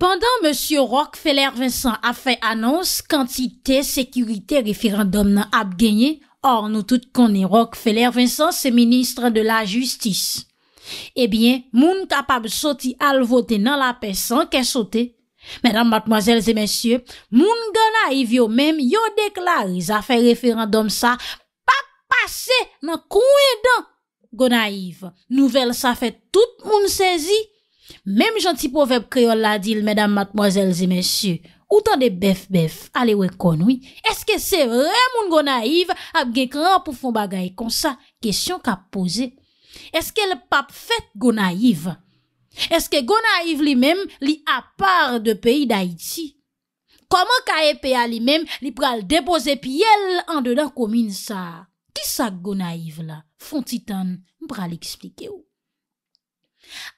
Pendan M. Rockefeller Vincent a fe annons kantite sekurite referandom nan ap genye, or nou tout konen Rockefeller Vincent se ministran de la justis. Ebyen, eh moun kapab soti al vote nan la pe san ke sote. Menan matmoazelze mensyo, moun gonaiv yo menm yo deklariz a fe referandom sa pa pase nan kouen dan gonaiv. Nouvel sa fe tout moun sezi Mem janti povep kreol la dil, medam matmozelsi mesyu, outan de bef-bef, alewe konwi, eske se remoun gonaiv apgekran pou fon bagay kon sa? Kesyon ka pose? Eske le pap fèt gonaiv? Eske gonaiv li mem li apar de peyi da iti? Koman ka epeya li mem li pral depose piyel an dedan komine sa? Ki sa gonaiv la? Fon titan mpral eksplike ou.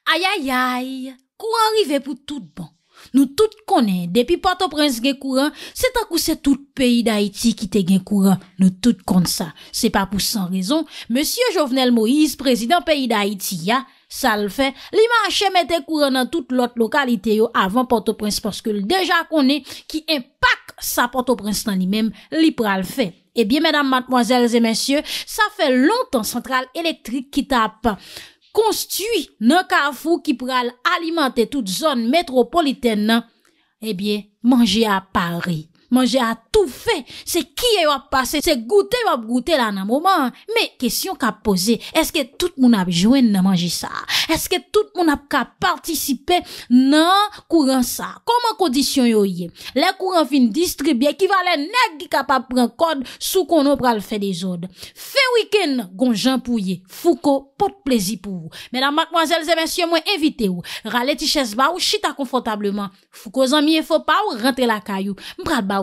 Ay ay ay, kouran rive pou tout bon. Nou tout konen, depi Port-au-Prince gen kouran, se takou se tout peyi da Haiti ki te gen kouran. Nou tout konen sa. Se pa pou san rezon, Monsieur Jovenel Moïse, prezident peyi da Haiti ya, sa l fe, li manche mette kouran nan tout lot lokalite yo avan Port-au-Prince, paske l deja konen ki impak sa Port-au-Prince nan li mem, li pra l fe. Ebyen, medan matmoazelze mensyou, sa fe lontan central elektrik ki ta pa. A, Konstiwi nan ka fou ki pral alimante tout zon metropoliten nan, ebyen eh manje a pari. manje a tou fe. Se ki yo ap pase, se goute yo ap goute la nan mouman. Me, kesyon ka pose, eske tout moun ap jwen nan manje sa? Eske tout moun ap ka participe nan kouran sa? Koman kondisyon yo ye? Le kouran fin distribye, ki valen nek ki ka pa pren kod sou kono pral fe de zode. Fe wiken gon jan pou ye. Fou ko, pot plezi pou. Menan, makmanzel, zemensi yo mwen evite ou. Rale ti ches ba ou chita konfotableman. Fou ko zan miye fo pa ou rentre la kayou. Mprat ba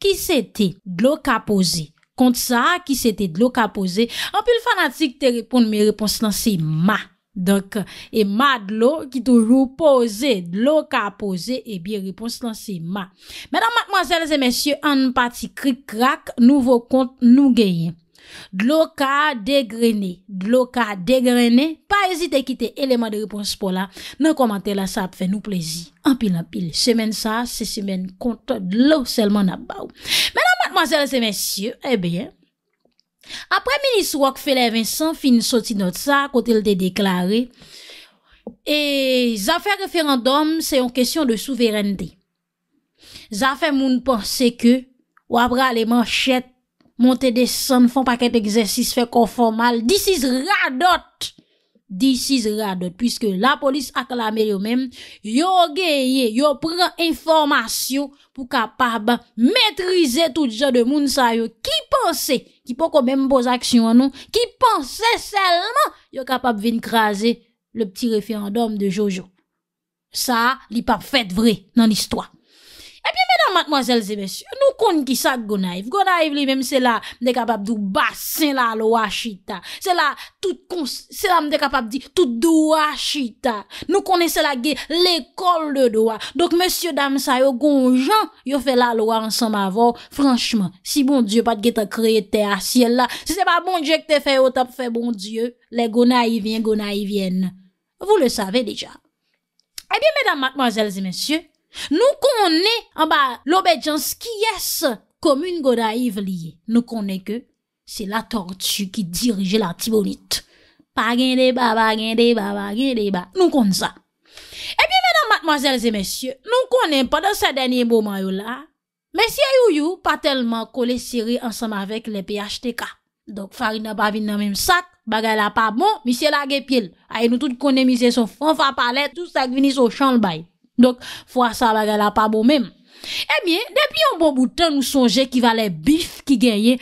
Ki se te dlo ka pose? Kont sa, ki se te dlo ka pose? Anpil fanatik te reponde, mi repons lan se ma. Donk, e ma dlo ki toujou pose, dlo ka pose, e bi repons lan se ma. Medan matmazel zemensye, an pati krik krak, nouvo kont nou geyen. Dlo ka degrene, dlo ka degrene, pa ezite kite eleman de repons pou la, men komante la sa ap fe nou plezi, anpil anpil, semen sa, semen konta, dlo selman abaw. Menan matmazel semen sye, ebyen, apre minis wak fele Vincent fin soti not sa, kote lte deklare, e zafen referandom se yon kesyon de souverenite. Zafen moun pense ke wapra le man chet, monte de san, fon pa ket egzersis, fe kon fon mal. This is radot. This is radot. Pwiske la polis aklamer yo men, yo geye, yo pren informasyon pou kapab metrize tout jan de moun sa yo. Ki panse, ki pon kon men mboz aksyon anon, ki panse selman, yo kapab ven krasen le pti referendum de Jojo. Sa li pa fèt vre nan istwa. Epi, mèdam, matmozèlzè, mèsyò, nou konn ki sa gonaif. Gonaif li mèm se la mdè kapab di basen la loa chita. Se la mdè kapab di tout doa chita. Nou konn se la ge l'ekol de doa. Dok, mèsyò, dam, sa yo gonjan yo fe la loa ansan ma vò. Franchman, si bon Diyo pat ge te kreye te asye la, se se pa bon Diyo ke te fe yo tap fe bon Diyo, le gonaif yen, gonaif yen. Vou le save deja. Epi, eh mèdam, matmozèlzè, mèsyò, Nou konè an ba l'obejanskiyes komoun goda iv liye. Nou konè ke se la tortue ki dirije la tibonit. Pa gen de ba, pa gen de ba, pa gen de ba. Nou konè sa. E pi menan matmazelze mesye, nou konè padan sa denye boman yo la, mesye yo yo pa telman kole siri ansam avèk le PHTK. Dok fari nan pa vin nan mèm sak, bagay la pa bon, misye la gepil. Ay nou tout konè misye so fon fa palè, tout sa gvinis so chanl baye. Dok fwa sa bagala pa bomem. Ebyen, eh depi yon bon boutan nou sonje ki va le bif ki genye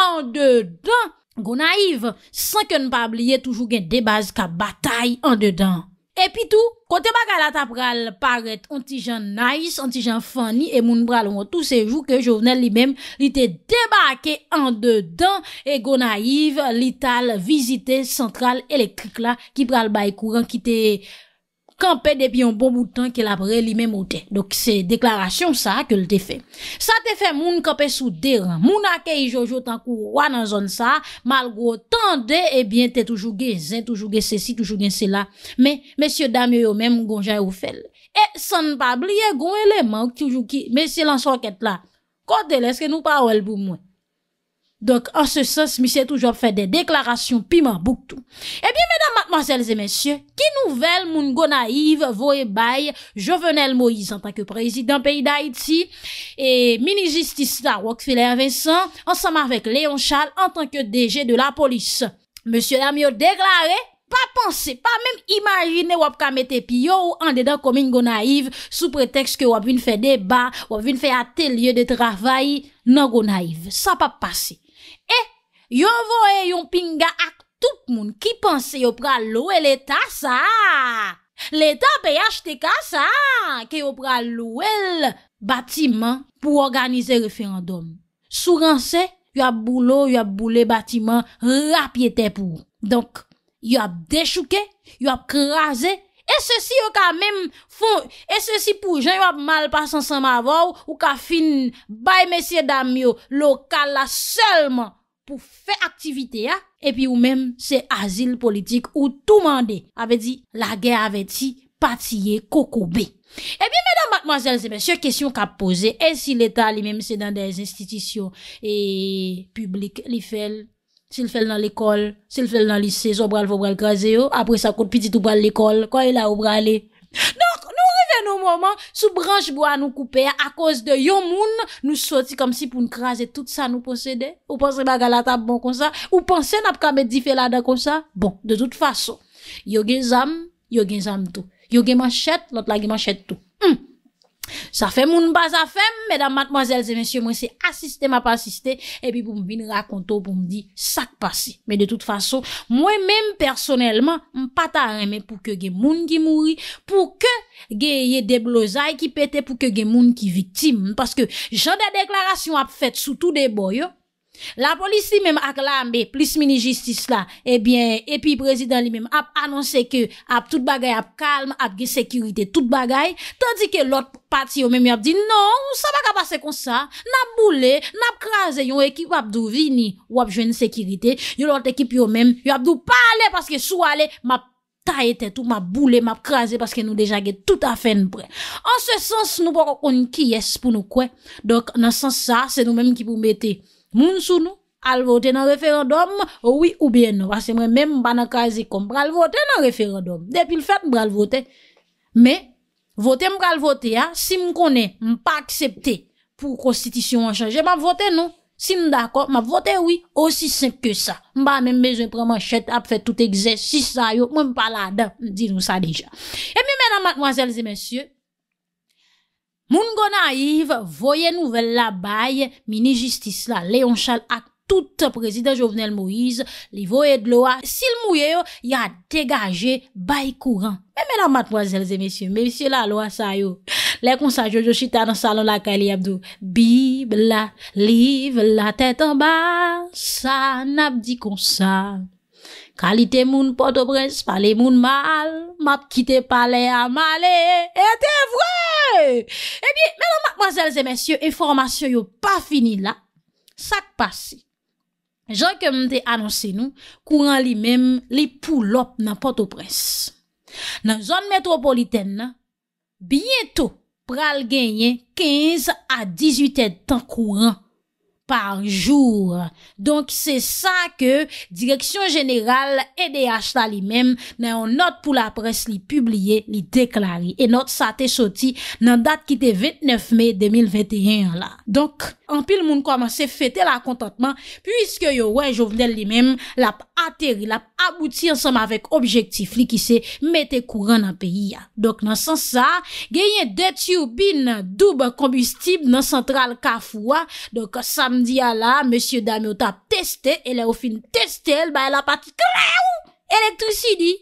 an de dan. Gona yiv, san ke nou pa bliye toujou gen debaz ka batay an de dan. Epy tou, kote bagala ta pral paret ontijan nice, ontijan funny, e moun pral mwotou sejou ke jovenel li bem li te debake an de dan. E gona yiv, li tal vizite central elektrik la ki pral bay kouran ki te... Kampè depi yon bon moutan ki la bre li mè moutè. Dok se deklarasyon sa ke l te fè. Sa te fè moun kampè sou deran. Moun ake yi jojotan kou wa nan zon sa. Malgo tan de, ebyen, eh te toujouge zè, toujouge se si, toujouge se la. Mè, mèsyo dame yo mèm gongja yo fèl. E, san pa blye gong eleman kou toujou ki. Mèsyo lan so ket la. Kote leske nou pa wèl bou mwen. Dok, an se sens, mèsyo toujou fè de deklarasyon pima bouk tou. Ebyen, eh mèdan! Monsellez et monsye, ki nouvel moun go naiv vo e bay Jovenel Moïse en tanke prezident peyi d'Haïti et mini-justice la wak filer Vincent ansam avèk Léon Charles en tanke DG de la polis Monsye lèm yo deglare pa pense, pa mèm imagine wap ka mette piyo an dedan komi n'go naiv sou preteks ke wap vin fè debat wap vin fè atelier de travay nan go naiv, sa pa passe E, yon vo e yon pinga akadè Tout moun ki panse yo pra loue l'Etat sa. L'Etat pe yache te ka sa. Ke yo pra loue l'batiman pou organize referandom. Sou ran se, yo ap boulou, yo ap boulé batiman rapye te pou. Donk, yo ap dechouke, yo ap kraze. E se si yo ka mem fon, e se si pou jen yo ap mal pasan san ma vaw. Ou ka fin bay mesye dam yo lo kal la selman. pour faire activité hein. et puis ou même c'est asile politique ou tout monde avait dit la guerre avait dit patillé cocobé et eh bien, mesdames, mademoiselles et messieurs, question qu'a posé, est-ce que l'État lui-même c'est dans des institutions et publiques, s'il fait, fait dans l'école, s'il fait dans le lycée, on bral, après ça coûte petit ou bral l'école, quoi il a ou bralé? mouman sou branj bo a nou koupe a a koz de yon moun nou soti kom si pou n krasi tout sa nou posede ou pon se baga la tab bon kon sa ou pon sen ap kamet di felada kon sa bon, de tout faso, yo gen zam yo gen zam tou, yo gen man chet lot la gen man chet tou sa hmm. fe moun bazafem, medan matmazelze, mensyo, mwen se asiste ma pasiste, epi pou m vin rakonto pou m di sak pasi, men de tout faso mwen men personelman m pata reme pou ke gen moun ki mouri, pou ke geye de blozay ki pete pou ke ge moun ki vitim, paske jan de deklarasyon ap fet sou tout de boyo, la polisi mem aklambe, plis mini jistis la, epi prezident li mem ap annonse ke ap tout bagay ap kalm, ap ge sekirite tout bagay, tandike lot pati yo mem yap di, non, sa baka pase konsa, nap boule, nap kranze, yon ekip wap do vini, wap jwen sekirite, yon lot ekip yo mem, wap do pale, paske sou ale, wap jwen sekirite, Ta ete tout, m ap boule, m ap kraze, paske nou deja ge tout a fen pre. An se sens, nou por kon ki yes pou nou kwen. Dok nan sens sa, se nou menm ki pou mette moun sou nou, al vote nan referandom, oui ou bien nou. Asen mwen menm m ban akraze kon, m pral vote nan referandom. Depil fèt, m pral vote. Me, vote m pral vote, ha. Si m konen, m pa aksepte, pou konstitisyon an chanje, m ap vote nou. Si m d'akon, m ap vote oui, osi semp ke sa. M ba mè m bezon preman chet ap fè tout egzès, si sa yo, m m pala da, m dinou sa deja. E mè mè nan matmoazèl zè mèsyè, moun gona yiv, voye nouvel la baye, mini-justis la, leon chal ak tout prezident Jovenel Moïse, li voye d'lo a, si l mouye yo, ya degaje bayi kouran. E mè nan matmoazèl zè mèsyè, mèsyè la lo a sa yo. Lè kon sa jojo chita nan salon lakay li abdou. Bib la, liv la, tèt an ba, sa nan ap di kon sa. Kalite moun potopres, pale moun mal, map kite pale amale, etè vre! Ebi, eh menon, mademoiselles et messieurs, informasyon yo pa fini la. Sak pasi. Jank mte anonsen nou, kouran li menm li poulop nan potopres. Nan zon metropoliten nan, bieto. pral genyen 15 a 18 etan kouran. par jour. Donk se sa ke direksyon jeneral EDH la li mem nan yon not pou la pres li publie li deklari. E not sa te soti nan dat ki te 29 mei 2021 la. Donk an pil moun koman se fete la kontantman pwiske yo wè jo vnel li mem la ap ateri, la ap abouti an soma vek objektif li ki se mete kouran nan peyi ya. Donk nan san sa, genyen det yu bin doub kombustib nan sentral kafwa. Donk sa diya la, monsye dame yo ta teste e le ou fin teste el, ba e la pati kreou, elektrisi di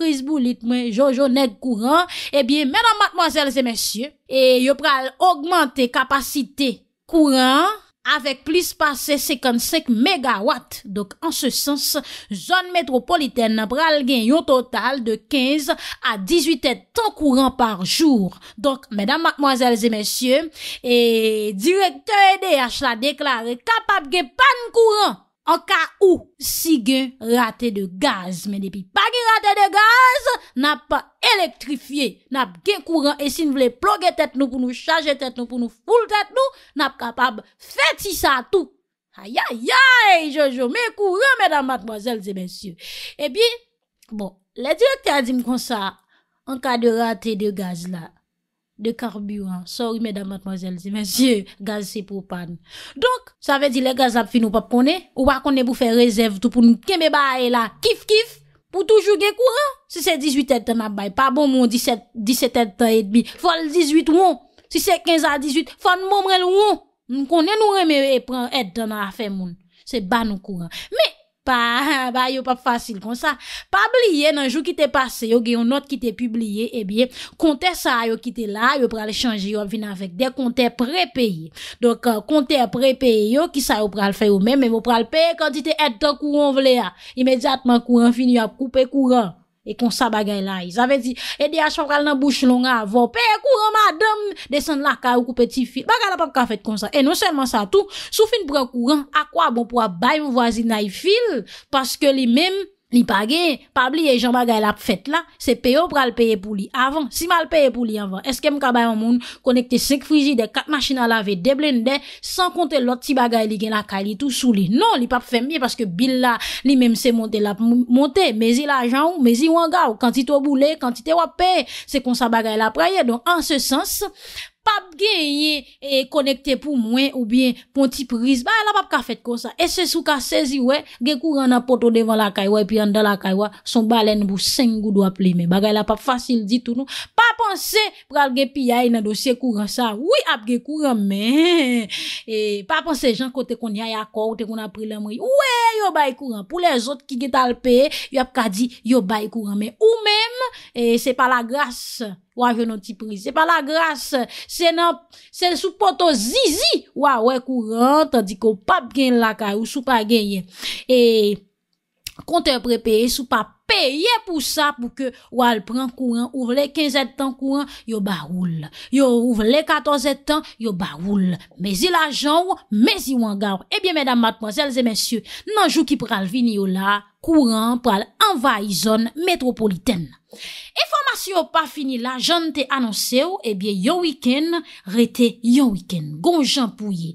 kris boulit mwen, jojo nek kouran, e eh bie menan matman sel se monsye, e yo pral augmente kapasite kouran Avek plis pase 55 MW, an se sens, zon metropoliten nan pral gen yo total de 15 a 18 etan kouran par jour. Donk, medan makmoazelze mesye, direktor EDH la deklare kapap gen pan kouran. An ka ou, si gen rate de gaz, men depi pa gen rate de gaz, nap pa elektrifye, nap gen kouran, e si nou vle plogue tet nou pou nou chaje tet nou pou nou foule tet nou, nap kapab feti sa tout. Aya ya, e jojo, men kouran, men dam matmozelze, men syo. E eh bi, bon, le direk te adim kon sa, an ka de rate de gaz la, De karburan. Sorry, mèdam matmazel. Zé mèzyè. Gaz se propane. Donk, sa ve di le gaz ap fin nou pap konè. Ouwa konè bou fè rezèv tout pou nou. Kèmè ba aè la. Kif, kif. Pou toujou gen kouran. Si bon, se 18 et tè nan bay. Pa bon moun 17 et tè et bi. Fòl 18 ouan. Si se 15 a 18. Fòl moun mrel ouan. Moun konè nou remè e pren et tè nan a fè moun. Se ba nou kouran. Mè. Pa, ba yo pa fasil kon sa, pa bliye nan jou ki te pase, yo geyon not ki te publiye, ebiye, eh konte sa yo ki te la, yo pral chanje yo vina vek dey, konte prepeye. Donk, euh, konte prepeye yo ki sa yo pral faye yo men, men yo pral peye kandite et do kouron vle ya, imediatman kouron fini ap koupe kouron. E konsa bagay la yi. Zave zi, edi a chan pral nan bouch longa, vop, e kouro madom, desen laka ou kou peti fil. Bagay la pap ka fet konsa. E non selman sa tou, sou fin pran kouro, akwa bon pou a bay mwazid na yi fil, paske li menm, Li page, pabli e jan bagay la pfet la, se peyo pral peye pou li avan. Si mal peye pou li avan, eske mkabay an moun konekte sek frizi de kat machina lave deblen de, san konte lot ti bagay li gen la kali tou sou li. Non, li pa pfe mbiye paske bil la, li mem se monte la ponte, mezi la jan ou, mezi wangaw, kantite waboule, kantite wap pe, se kon sa bagay la praye. Don an se sens... pas et connecté pour moi ou bien pour petit prise bah elle a pas fait comme ça et c'est sous qu'a saisi ouais gè courant dans poteau devant la caillou et puis en dans la caillou e son baleine pour 5 goudou appeler mais elle la pas facile dit tout nous Pansè pralge pi yae nan dosye kouran sa. Ou ap ge kouran men. E pa pansè jan kote kon yae akor. Kote kon apri lemwe. Ou e yo bay kouran. Pou les ot ki ge talpe. Yo ap ka di yo bay kouran men. Ou men e, se pa la gras. Ou ave nan ti priz. Se pa la gras. Se nan se sou poto zizi. Ou a we kouran. Tadi ko pap gen laka. Ou sou pa gen ye. E... Kontè prepeye sou pa peye pou sa pou ke ou al pran kouan, ouvle 15 etan kouan, yo ba oul. Yo ouvle 14 etan, yo ba oul. Mezi la jan ou, mezi wangar. Ebyen, eh mèdam, matmozèl, zè mèsyè, nanjou ki pral vini ou la, kouan pral anva y zon metropoliten. Eformasyon pa fini la, eh jan te anonse ou, ebyen, yon wikèn, rete yon wikèn, gonjan pou ye.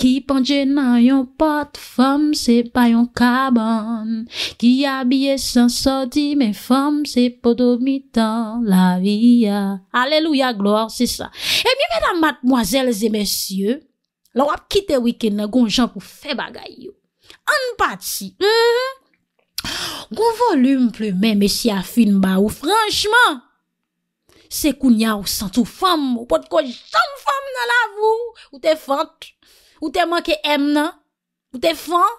Ki pandje nan yon pot, fòm se pa yon kabon. Ki yabye san sodi, men fòm se podomitan la viya. Aleluya, glòre, se sa. E mi vè nan matmwazèl zè mèsyè, lò wap kite wikè nan goun jan pou fè bagay yo. An pati, mh mh, goun volume plè men mèsyè a fin ba ou franjman. Se koun ya ou sant ou fòm, ou pot kòj son fòm nan la vò, ou te fònt. Ou te manke em nan, ou te fan,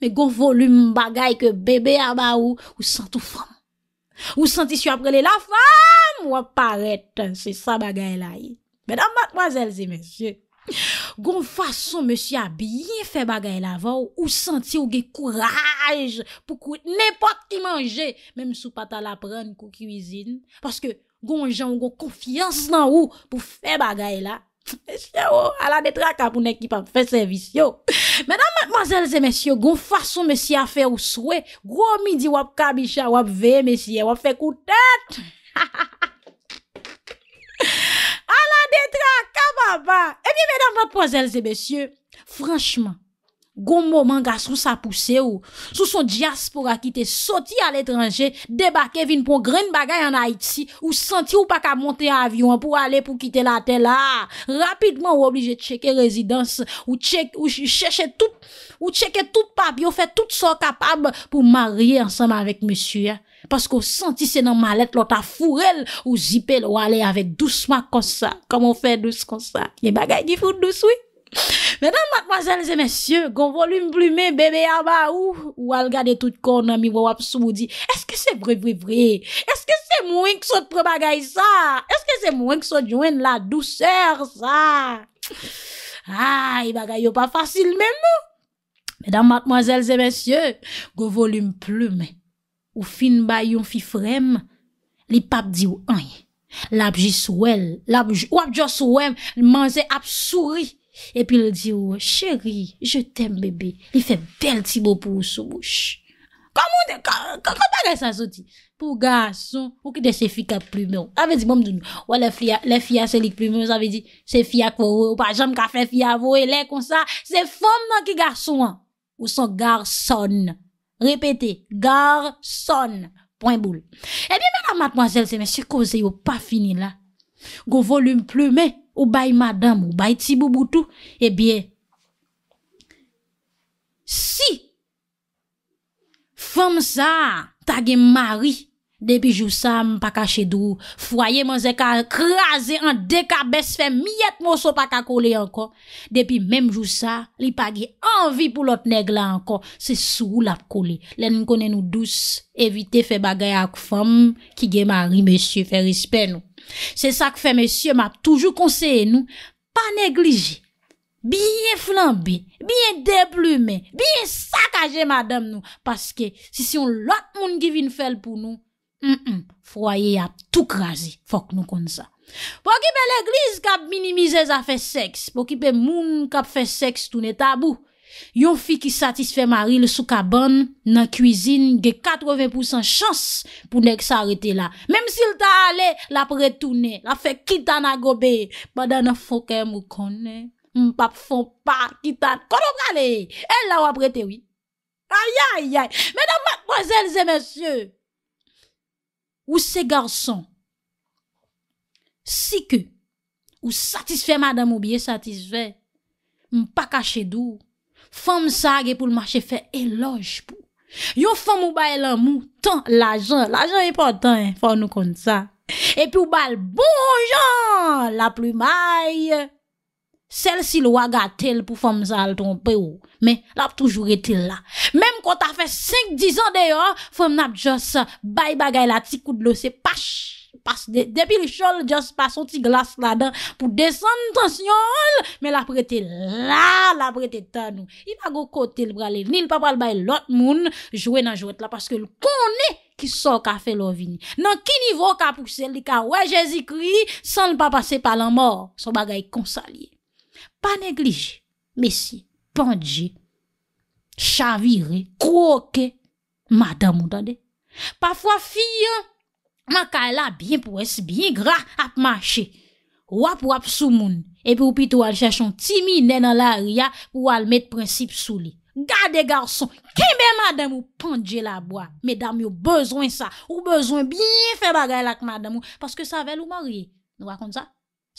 me gon volume bagay ke bebe aba ou, ou santi ou fan. Ou santi sou aprele la fan, ou aparetan, se sa bagay la yi. Medan mademoiselle, se monsie, gon fason monsie a biyen fe bagay la van, ou santi ou ge kouraj pou kout nepot ki manje, menm sou pata la pran kou kou izin, paske gon jan ou gon konfians nan ou pou fe bagay la, Oh, mesye ou, ala detra ka pou nekip ap fè servisyon. Mèdam, mademazèlze, mesye ou, goun fason mesye a fè ou souè, gwo midi wap kabisha, wap ve, mesye, wap fè koutèt. Ala detra ka, baba. E eh mi, mèdam, mademazèlze, mesye ou, franchman, Gonmou man gasoun sa pousse ou Sou son diaspora ki te soti al etranje Deba kevin pou grene bagay an Haiti Ou senti ou pa ka monte avyon Pou ale pou kite la tel la Rapidman ou oblije cheke rezidans Ou cheke tout Ou cheke tout papi Ou fe tout son kapab Pou marye ansanm avek mesu Paske ou senti se nan malet lota furel Ou zipel ou ale avek dousman konsa Kamo fe dous konsa Ye bagay di foun douswi Mèdam matmazèl zè mèsyè, goun volume plume, bebe yaba ou, ou al gade tout kon, mi wap sou di, eske se vre vre vre, eske se mwen k sot pre bagay sa, eske se mwen k sot jwen la douser sa. Ay, bagay yo pa fasil menmou. Mèdam matmazèl zè mèsyè, goun volume plume, ou fin bay yon fifrem, li pap di ou any, lap jis wèl, lap jis wap jos wèm, li manze ap souri. Epi l di ou, chéri, je t'em bebe, li fe bel ti bo pou ou sou. Kwa moun de, kwa kwa pa gen sa sou di? Pou gar son, ou ki de se fi ka plume ou. A ve di moun douni, ou a le fi a, le fi a se lik plume ou. A ve di, se fi a kwa ou, pa jom ka fe fi a vou, ele kon sa. Se fon nan ki gar son an. Ou son gar son. Repete, gar son. Poin boule. Epi mè nan matman zel se mè si koze yo pa fini la. Gou volume plume e. ou bayi madame, ou bayi tsi bubutu, ebye, si, fam sa, tagi mari, Depi jou sa m pa kache dou, fwaye man zeka kreaze an dekabes fe myet moso pa kakole anko. Depi menm jou sa, li pa ge anvi pou lot neg la anko, se sou la kole. Len konen nou douz evite fe bagay ak fom ki ge mari mesye fe rispe nou. Se sa ke fe mesye ma toujou konseye nou, pa neglije. Biye flambi, biye deblume, biye sakaje madam nou. Paske si siyon lot moun give in fel pou nou. Froyer ap tou krasi Fok nou kon sa Po kipe l'eglise kap minimize zafè seks Po kipe moun kap fè seks Tounè tabou Yon fi ki satisfe mari le soukabon Nan kuizine ge 80% chans Pounèk sa arete la Mem si lta ale la pre tounè La fè kitan a gobe Badana fokè mou konè M pap fon pa kitan Kono prale, el la wap retewi Ayayay Mèdame, mademoiselles et messieurs Ou se garson, si ke ou satisfe madam ou biye satisfe, m pa kache dou, fòm sa agè pou l'mache fè elòj pou. Yo fòm ou bay lan mou, tan l'ajan, l'ajan yi patan fòm nou kon sa, epi ou bal bon jan la plou maye. Sèl si l waga tel pou fòm zal ton pe ou Mè l ap toujou rete la Mèm kon ta fè 5-10 an de yo Fòm n ap jòs bay bagay la ti koud lòse Pas depi l chòl jòs pas o ti glas la dan Pou desen tansyol Mè l ap rete la, l ap rete tanou I bago kote l brale Ni l papal bay lot moun Jowe nan jowet la Paske l konè ki so ka fè lòvini Nan ki nivò ka pousè Li ka wè jèzi kri San l papase palan mor So bagay konsalye Pa neglije, mesi, pandje, chavire, kroke, madame ou dade. Pafwa fiyan, maka la bin pou es bin gra ap mache. Wap wap sou moun, epi ou pito al chachon timi nen an la ria ou al met prinsip sou li. Gade garson, kimbe madame ou pandje la boan. Medam yo bezwen sa, ou bezwen bin fe bagay la k madame ou, paske savel ou marye. Nou akonde sa?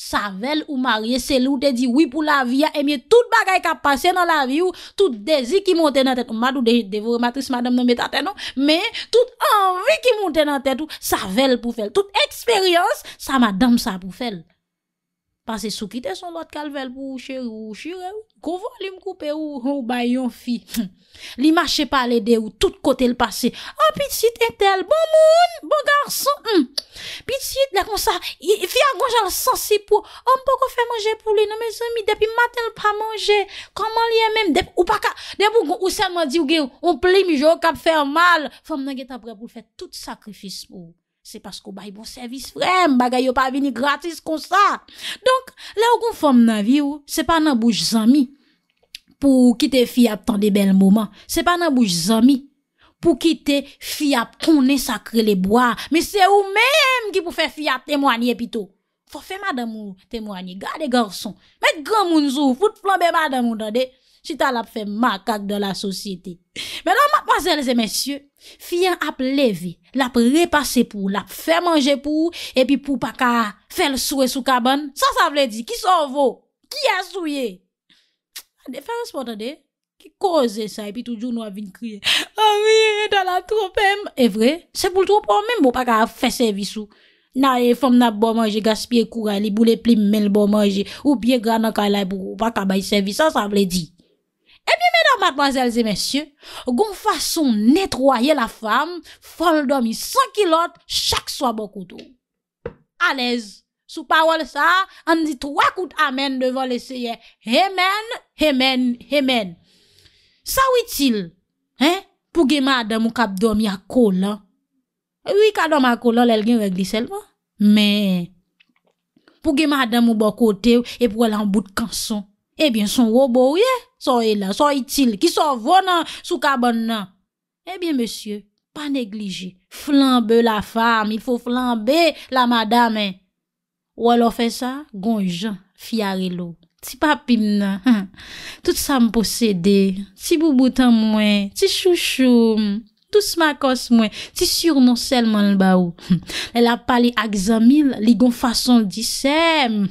Sa vel ou marye selou te di wipou la vi a emye tout bagay ka pase nan la vi ou tout dezi ki monte nan tetou. Madou deje devore matris madame nan metate non. Me tout anvi ki monte nan tetou sa vel pou fel. Tout eksperyons sa madame sa pou fel. Pase soukite son lot kalvel pou ou chere ou chire ou. Kouvo li mkoupe ou bayon fi. Li mache palede ou tout kote l'pase. O ah, pitit etel. Bon moun. Bon garson. Hmm. Pitit. Nè kon sa. Fi a gonj al sensi pou. O mpoko fè manje pou li. Nè me zemi. Depi matel pa manje. Koman li emem. Depi. Ou paka. Depi ou sen mwadi ou ge ou. Ou pli mi jok ap fè mal. Fè mnen ge tabre pou fè tout sakrifis pou ou. se paskou bay bon servis frem, bagay yo pa vini gratis kon sa. Donk, le ou kon fom nan vi ou, se pa nan bouj zami pou kite fiyap tan de bel mouman. Se pa nan bouj zami pou kite fiyap kon ne sakre le boya. Me se ou menm ki pou fe fiyap temwanyepito. Fofe madamou temwanyepito, gade garson. Met gran mounzou, foute flombe madamou dan de, si tal ap fe makak de la sosyete. Menon, mademou, mademou, mademou, Fi yon ap leve, l ap repase pou, l ap fè manje pou, epi pou pa ka fè l souye sou kaban. Sa sa vle di, ki son vò? Ki a souye? A de fè an spot an de? Ki koze sa epi toujou nou avin kriye. A miye, etan la tropèm. E vre, se pou l tropèm mèm pou pa ka fè sevi sou. Na e fòm nan bo manje, gaspye koura li, boule pli mèl bo manje, ou pye grana ka la epi pou pa ka baye sevi. Sa sa vle di. E eh bin menon mademoiselles et messieurs, goun fason netroye la femme, fol domi sankilot, chak swa bokoutou. Anez, sou pa wol sa, an di troakout amen devon lesyeye. Amen, amen, amen. Sa witil, pou gemadam ou kap domi akola, eh wika domi akola lelgen wè gliselman, men, pou gemadam ou bokote, e pou wè lan bout kanson, e eh bin son wobo wye, Soye la, soye til, ki sovo nan, soukabon nan. Ebyen, eh monsye, pa neglije, flambe la fam, il fo flambe la madame. Ou alo fe sa, gon jan, fiyare lo. Ti papim nan, tout sa m posede, ti bouboutan mwen, ti chouchou, tout smakos mwen, ti surmon selman lba ou. Hm. El ap pale ak zamil, li gon fason disem.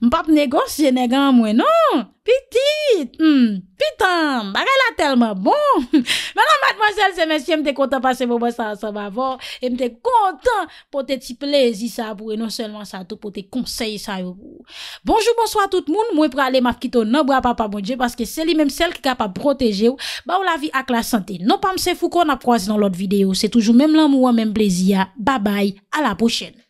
Mpap negos jenegan mwenon, pitit, hmm, pitan, bagay la telman bon Menon mademoiselle se mesye, mte kontan pase boba sa sa bavon Mte kontan pote ti plezi sa abou, e non selman sa tou pote konsey sa yo Bonjou, bonsoy a tout moun, mwen pre ale ma fkito nabwa pa pa mwenje Paske seli menm sel ki kapa proteje ou, ba ou la vi ak la sante Non pa mse fou kon ap proazi nan lot videyo, se toujou menm lan mwen menm plezi ya Babay, ala pochene